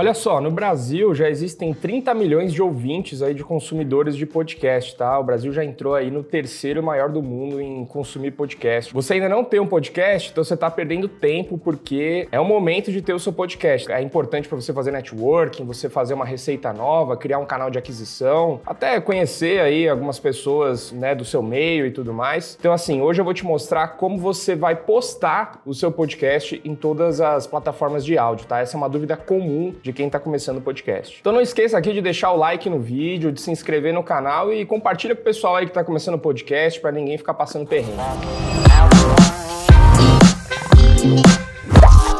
Olha só, no Brasil já existem 30 milhões de ouvintes aí de consumidores de podcast, tá? O Brasil já entrou aí no terceiro maior do mundo em consumir podcast. Você ainda não tem um podcast, então você tá perdendo tempo porque é o momento de ter o seu podcast. É importante para você fazer networking, você fazer uma receita nova, criar um canal de aquisição, até conhecer aí algumas pessoas, né, do seu meio e tudo mais. Então assim, hoje eu vou te mostrar como você vai postar o seu podcast em todas as plataformas de áudio, tá? Essa é uma dúvida comum de quem está começando o podcast. Então não esqueça aqui de deixar o like no vídeo, de se inscrever no canal e compartilha com o pessoal aí que está começando o podcast para ninguém ficar passando perrengue.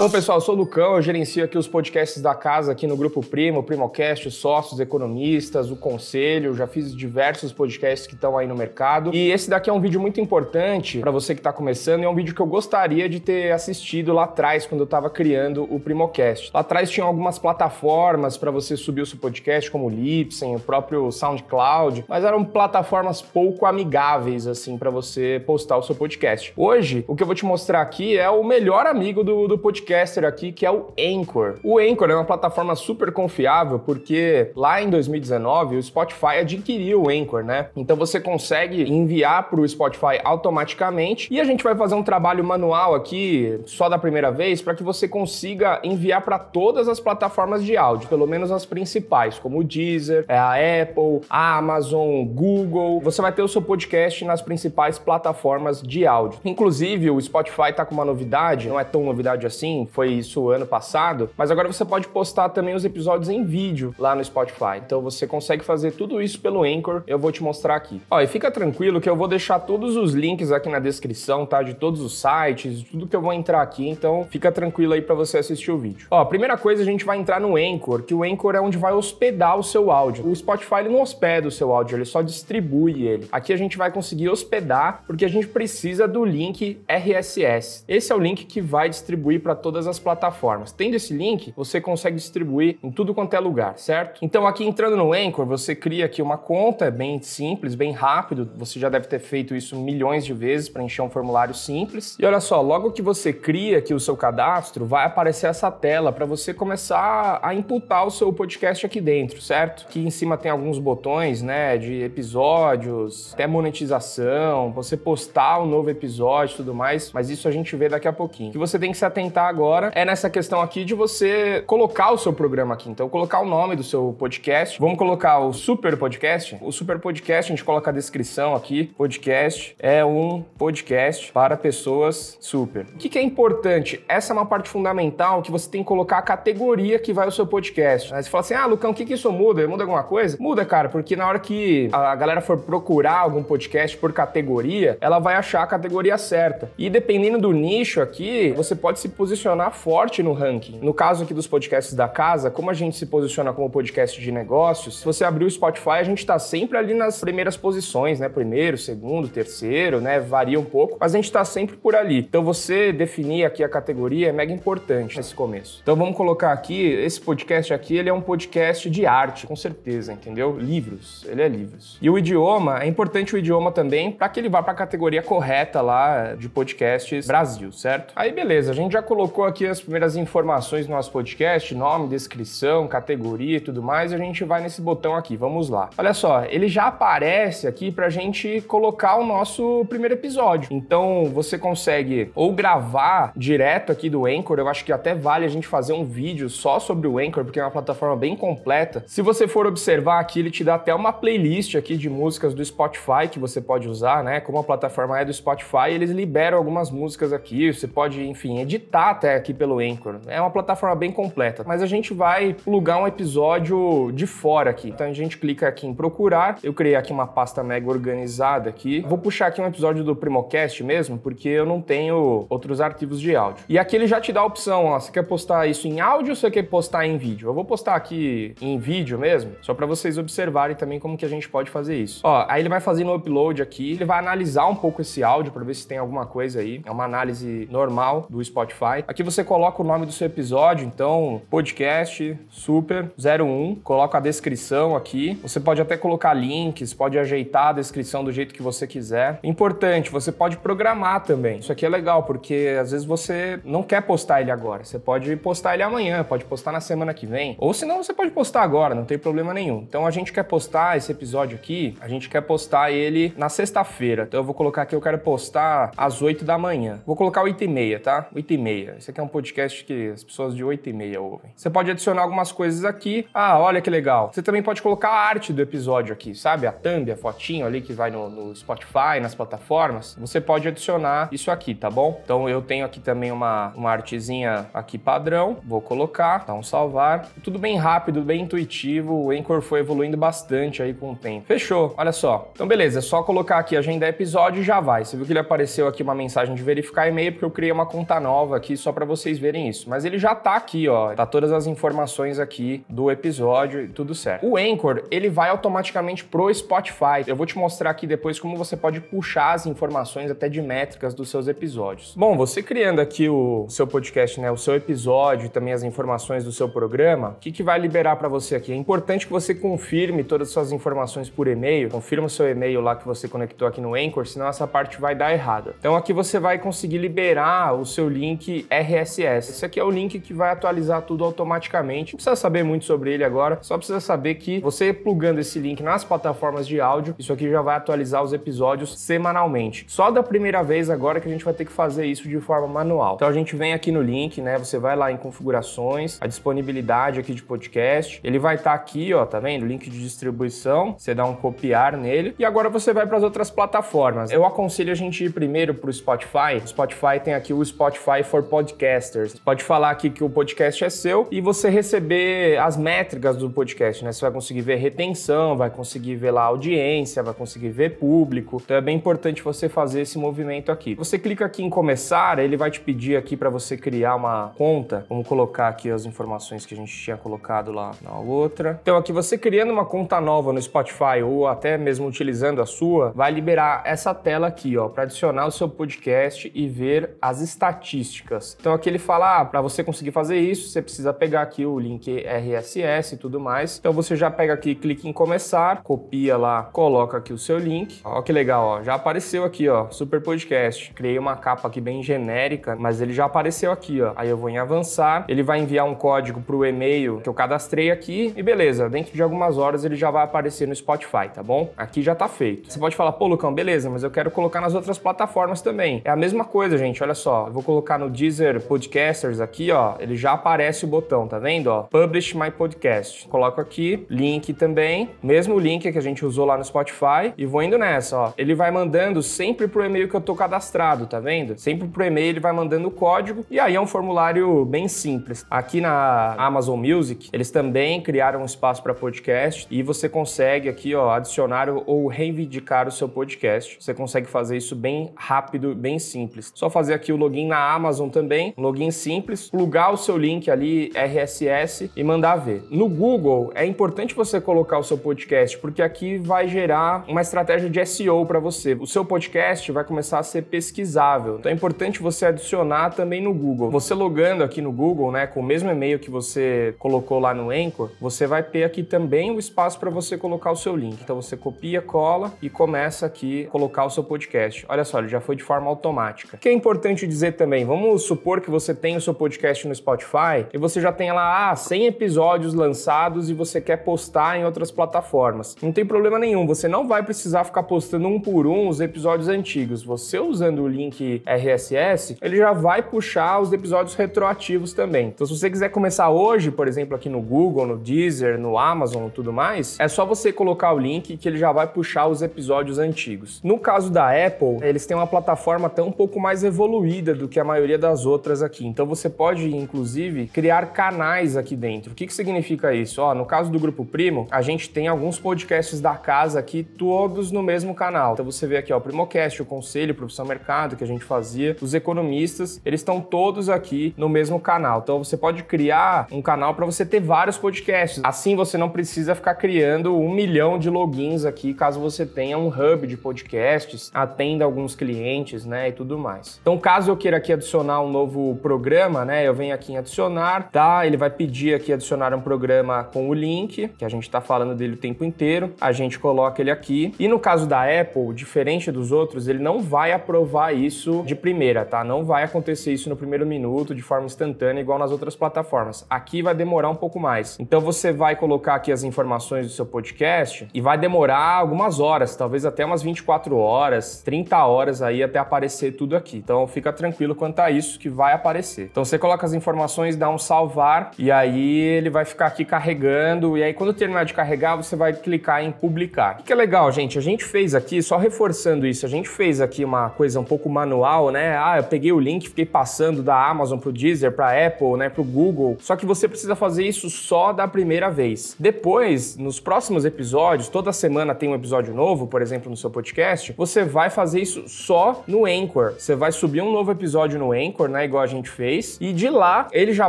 Bom, pessoal, eu sou o Lucão, eu gerencio aqui os podcasts da casa aqui no Grupo Primo, Primocast, Sócios, Economistas, o Conselho, já fiz diversos podcasts que estão aí no mercado. E esse daqui é um vídeo muito importante para você que está começando, e é um vídeo que eu gostaria de ter assistido lá atrás quando eu estava criando o Primocast. Lá atrás tinha algumas plataformas para você subir o seu podcast, como o Lipsen, o próprio SoundCloud, mas eram plataformas pouco amigáveis assim para você postar o seu podcast. Hoje, o que eu vou te mostrar aqui é o melhor amigo do, do podcast podcaster aqui, que é o Anchor. O Anchor é uma plataforma super confiável porque lá em 2019 o Spotify adquiriu o Anchor, né? Então você consegue enviar para o Spotify automaticamente e a gente vai fazer um trabalho manual aqui só da primeira vez para que você consiga enviar para todas as plataformas de áudio, pelo menos as principais, como o Deezer, é a Apple, a Amazon, Google. Você vai ter o seu podcast nas principais plataformas de áudio. Inclusive, o Spotify está com uma novidade, não é tão novidade assim, foi isso ano passado, mas agora você pode postar também os episódios em vídeo lá no Spotify. Então você consegue fazer tudo isso pelo Anchor, eu vou te mostrar aqui. Ó, e fica tranquilo que eu vou deixar todos os links aqui na descrição, tá? De todos os sites, tudo que eu vou entrar aqui, então fica tranquilo aí para você assistir o vídeo. Ó, primeira coisa a gente vai entrar no Anchor, que o Anchor é onde vai hospedar o seu áudio. O Spotify ele não hospeda o seu áudio, ele só distribui ele. Aqui a gente vai conseguir hospedar porque a gente precisa do link RSS. Esse é o link que vai distribuir para todas as plataformas. Tendo esse link, você consegue distribuir em tudo quanto é lugar, certo? Então aqui entrando no Anchor, você cria aqui uma conta, é bem simples, bem rápido. Você já deve ter feito isso milhões de vezes para encher um formulário simples. E olha só, logo que você cria aqui o seu cadastro, vai aparecer essa tela para você começar a imputar o seu podcast aqui dentro, certo? Aqui em cima tem alguns botões, né, de episódios, até monetização, você postar um novo episódio e tudo mais, mas isso a gente vê daqui a pouquinho. O que você tem que se atentar agora é nessa questão aqui de você colocar o seu programa aqui. Então, colocar o nome do seu podcast. Vamos colocar o Super Podcast. O Super Podcast, a gente coloca a descrição aqui. Podcast é um podcast para pessoas super. O que, que é importante? Essa é uma parte fundamental que você tem que colocar a categoria que vai o seu podcast. Aí você fala assim: ah, Lucão, o que, que isso muda? Muda alguma coisa? Muda, cara, porque na hora que a galera for procurar algum podcast por categoria, ela vai achar a categoria certa. E dependendo do nicho aqui, você pode se posicionar posicionar forte no ranking. No caso aqui dos podcasts da casa, como a gente se posiciona como podcast de negócios, se você abrir o Spotify, a gente está sempre ali nas primeiras posições, né? Primeiro, segundo, terceiro, né? Varia um pouco, mas a gente está sempre por ali. Então você definir aqui a categoria é mega importante nesse começo. Então vamos colocar aqui, esse podcast aqui, ele é um podcast de arte, com certeza, entendeu? Livros, ele é livros. E o idioma, é importante o idioma também para que ele vá para a categoria correta lá de podcasts Brasil, certo? Aí beleza, a gente já colocou colocou aqui as primeiras informações do nosso podcast, nome, descrição, categoria e tudo mais, a gente vai nesse botão aqui, vamos lá. Olha só, ele já aparece aqui pra gente colocar o nosso primeiro episódio. Então você consegue ou gravar direto aqui do Anchor, eu acho que até vale a gente fazer um vídeo só sobre o Anchor, porque é uma plataforma bem completa. Se você for observar aqui, ele te dá até uma playlist aqui de músicas do Spotify que você pode usar, né? Como a plataforma é do Spotify, eles liberam algumas músicas aqui, você pode, enfim, editar até até aqui pelo Anchor. É uma plataforma bem completa, mas a gente vai plugar um episódio de fora aqui. Então a gente clica aqui em procurar, eu criei aqui uma pasta mega organizada aqui. Vou puxar aqui um episódio do Primocast mesmo, porque eu não tenho outros arquivos de áudio. E aqui ele já te dá a opção, ó, você quer postar isso em áudio ou você quer postar em vídeo? Eu vou postar aqui em vídeo mesmo, só para vocês observarem também como que a gente pode fazer isso. Ó, aí ele vai fazendo o upload aqui, ele vai analisar um pouco esse áudio para ver se tem alguma coisa aí. É uma análise normal do Spotify. Aqui Aqui você coloca o nome do seu episódio, então podcast super 01, coloca a descrição aqui. Você pode até colocar links, pode ajeitar a descrição do jeito que você quiser. Importante, você pode programar também. Isso aqui é legal porque às vezes você não quer postar ele agora. Você pode postar ele amanhã, pode postar na semana que vem, ou se não você pode postar agora, não tem problema nenhum. Então a gente quer postar esse episódio aqui, a gente quer postar ele na sexta-feira. Então eu vou colocar aqui, eu quero postar às 8 da manhã. Vou colocar 8 e meia, tá? 8 e meia. Esse aqui é um podcast que as pessoas de 8 e meia ouvem. Você pode adicionar algumas coisas aqui. Ah, olha que legal. Você também pode colocar a arte do episódio aqui, sabe? A thumb, a fotinho ali que vai no, no Spotify, nas plataformas. Você pode adicionar isso aqui, tá bom? Então eu tenho aqui também uma, uma artezinha aqui padrão. Vou colocar, dá um salvar. Tudo bem rápido, bem intuitivo. O Anchor foi evoluindo bastante aí com o tempo. Fechou, olha só. Então beleza, é só colocar aqui do episódio e já vai. Você viu que ele apareceu aqui uma mensagem de verificar e-mail porque eu criei uma conta nova aqui só só para vocês verem isso. Mas ele já tá aqui, ó. Tá todas as informações aqui do episódio e tudo certo. O Anchor, ele vai automaticamente pro Spotify. Eu vou te mostrar aqui depois como você pode puxar as informações até de métricas dos seus episódios. Bom, você criando aqui o seu podcast, né, o seu episódio e também as informações do seu programa, o que, que vai liberar para você aqui? É importante que você confirme todas as suas informações por e-mail. Confirma o seu e-mail lá que você conectou aqui no Anchor, senão essa parte vai dar errada. Então aqui você vai conseguir liberar o seu link RSS. Esse aqui é o link que vai atualizar tudo automaticamente. Não precisa saber muito sobre ele agora, só precisa saber que você plugando esse link nas plataformas de áudio, isso aqui já vai atualizar os episódios semanalmente. Só da primeira vez agora que a gente vai ter que fazer isso de forma manual. Então a gente vem aqui no link, né? Você vai lá em configurações, a disponibilidade aqui de podcast. Ele vai estar tá aqui, ó, tá vendo? Link de distribuição. Você dá um copiar nele e agora você vai para as outras plataformas. Eu aconselho a gente ir primeiro para o Spotify. O Spotify tem aqui o Spotify for Podcast podcasters. Você pode falar aqui que o podcast é seu e você receber as métricas do podcast, né? Você vai conseguir ver retenção, vai conseguir ver lá audiência, vai conseguir ver público. Então é bem importante você fazer esse movimento aqui. Você clica aqui em começar, ele vai te pedir aqui para você criar uma conta. Vamos colocar aqui as informações que a gente tinha colocado lá na outra. Então aqui você criando uma conta nova no Spotify ou até mesmo utilizando a sua, vai liberar essa tela aqui, ó, para adicionar o seu podcast e ver as estatísticas. Então aqui ele fala, ah, para você conseguir fazer isso, você precisa pegar aqui o link RSS e tudo mais. Então você já pega aqui, clica em começar, copia lá, coloca aqui o seu link. Ó, que legal, ó, já apareceu aqui, ó, Super Podcast. Criei uma capa aqui bem genérica, mas ele já apareceu aqui, ó. Aí eu vou em avançar, ele vai enviar um código pro e-mail que eu cadastrei aqui e beleza, dentro de algumas horas ele já vai aparecer no Spotify, tá bom? Aqui já tá feito. Você pode falar, pô, Lucão, beleza, mas eu quero colocar nas outras plataformas também. É a mesma coisa, gente, olha só. Eu vou colocar no Deezer Podcasters aqui, ó, ele já aparece o botão, tá vendo? Ó, Publish My Podcast. Coloco aqui, link também, mesmo link que a gente usou lá no Spotify e vou indo nessa, ó. Ele vai mandando sempre pro e-mail que eu tô cadastrado, tá vendo? Sempre pro e-mail ele vai mandando o código e aí é um formulário bem simples. Aqui na Amazon Music, eles também criaram um espaço para podcast e você consegue aqui, ó, adicionar ou reivindicar o seu podcast. Você consegue fazer isso bem rápido, bem simples. Só fazer aqui o login na Amazon também também, login simples, plugar o seu link ali RSS e mandar ver. No Google é importante você colocar o seu podcast porque aqui vai gerar uma estratégia de SEO para você. O seu podcast vai começar a ser pesquisável. Então é importante você adicionar também no Google. Você logando aqui no Google, né, com o mesmo e-mail que você colocou lá no Anchor, você vai ter aqui também o um espaço para você colocar o seu link. Então você copia, cola e começa aqui a colocar o seu podcast. Olha só, ele já foi de forma automática. O que é importante dizer também, vamos supor supor que você tem o seu podcast no Spotify e você já tem lá ah, 100 episódios lançados e você quer postar em outras plataformas. Não tem problema nenhum, você não vai precisar ficar postando um por um os episódios antigos. Você usando o link RSS, ele já vai puxar os episódios retroativos também. Então, se você quiser começar hoje, por exemplo, aqui no Google, no Deezer, no Amazon, tudo mais, é só você colocar o link que ele já vai puxar os episódios antigos. No caso da Apple, eles têm uma plataforma até um pouco mais evoluída do que a maioria das outras aqui. Então você pode, inclusive, criar canais aqui dentro. O que, que significa isso? Ó, no caso do Grupo Primo, a gente tem alguns podcasts da casa aqui, todos no mesmo canal. Então você vê aqui ó, o Primocast, o Conselho, Profissão Mercado, que a gente fazia, os economistas, eles estão todos aqui no mesmo canal. Então você pode criar um canal para você ter vários podcasts. Assim você não precisa ficar criando um milhão de logins aqui, caso você tenha um hub de podcasts, atenda alguns clientes, né, e tudo mais. Então caso eu queira aqui adicionar um novo novo programa, né? Eu venho aqui em adicionar, tá? Ele vai pedir aqui adicionar um programa com o link, que a gente está falando dele o tempo inteiro. A gente coloca ele aqui. E no caso da Apple, diferente dos outros, ele não vai aprovar isso de primeira, tá? Não vai acontecer isso no primeiro minuto de forma instantânea, igual nas outras plataformas. Aqui vai demorar um pouco mais. Então você vai colocar aqui as informações do seu podcast e vai demorar algumas horas, talvez até umas 24 horas, 30 horas aí até aparecer tudo aqui. Então fica tranquilo quanto a isso que que vai aparecer. Então você coloca as informações, dá um salvar e aí ele vai ficar aqui carregando e aí quando terminar de carregar você vai clicar em publicar. O que é legal, gente? A gente fez aqui, só reforçando isso, a gente fez aqui uma coisa um pouco manual, né? Ah, eu peguei o link, fiquei passando da Amazon pro Deezer, pra Apple, né, pro Google. Só que você precisa fazer isso só da primeira vez. Depois, nos próximos episódios, toda semana tem um episódio novo, por exemplo, no seu podcast, você vai fazer isso só no Anchor. Você vai subir um novo episódio no Anchor, né? né, igual a gente fez, e de lá ele já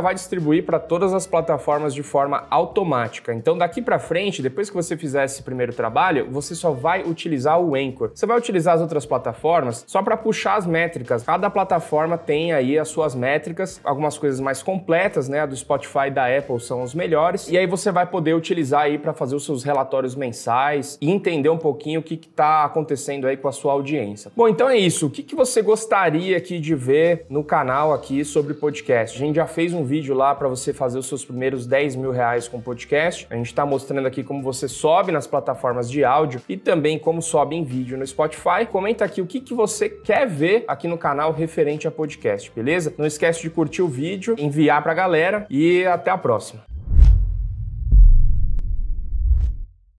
vai distribuir para todas as plataformas de forma automática. Então daqui para frente, depois que você fizer esse primeiro trabalho, você só vai utilizar o Anchor. Você vai utilizar as outras plataformas só para puxar as métricas. Cada plataforma tem aí as suas métricas, algumas coisas mais completas, né, a do Spotify e da Apple são os melhores, e aí você vai poder utilizar aí para fazer os seus relatórios mensais e entender um pouquinho o que está acontecendo aí com a sua audiência. Bom, então é isso. O que, que você gostaria aqui de ver no canal canal aqui sobre podcast. A gente já fez um vídeo lá para você fazer os seus primeiros 10 mil reais com podcast. A gente está mostrando aqui como você sobe nas plataformas de áudio e também como sobe em vídeo no Spotify. Comenta aqui o que, que você quer ver aqui no canal referente a podcast, beleza? Não esquece de curtir o vídeo, enviar para a galera e até a próxima.